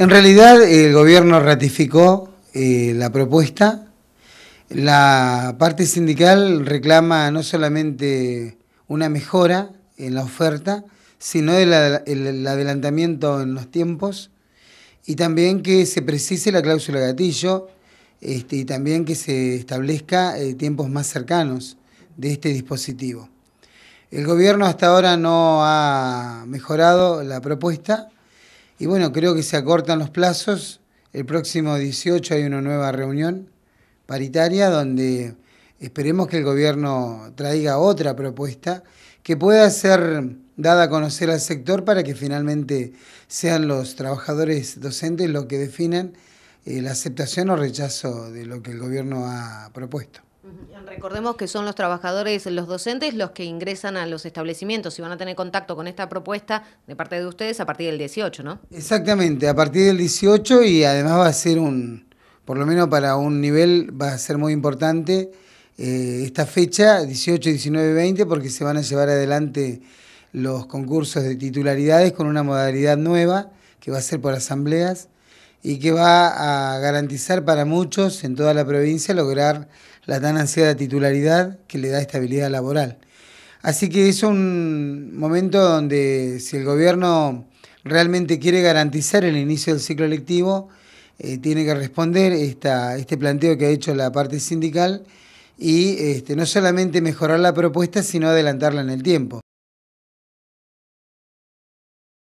En realidad el gobierno ratificó eh, la propuesta. La parte sindical reclama no solamente una mejora en la oferta, sino el, adelantamiento en los tiempos y también que se precise la cláusula gatillo este, y también que se establezca eh, tiempos más cercanos de este dispositivo. El gobierno hasta ahora no ha mejorado la propuesta, y bueno, creo que se acortan los plazos. El próximo 18 hay una nueva reunión paritaria donde esperemos que el gobierno traiga otra propuesta que pueda ser dada a conocer al sector para que finalmente sean los trabajadores docentes los que definan eh, la aceptación o rechazo de lo que el gobierno ha propuesto. Recordemos que son los trabajadores, los docentes, los que ingresan a los establecimientos y van a tener contacto con esta propuesta de parte de ustedes a partir del 18, ¿no? Exactamente, a partir del 18 y además va a ser un, por lo menos para un nivel, va a ser muy importante eh, esta fecha, 18, 19 20, porque se van a llevar adelante los concursos de titularidades con una modalidad nueva que va a ser por asambleas y que va a garantizar para muchos en toda la provincia lograr la tan ansiada titularidad que le da estabilidad laboral. Así que es un momento donde si el gobierno realmente quiere garantizar el inicio del ciclo electivo, eh, tiene que responder esta, este planteo que ha hecho la parte sindical y este, no solamente mejorar la propuesta, sino adelantarla en el tiempo.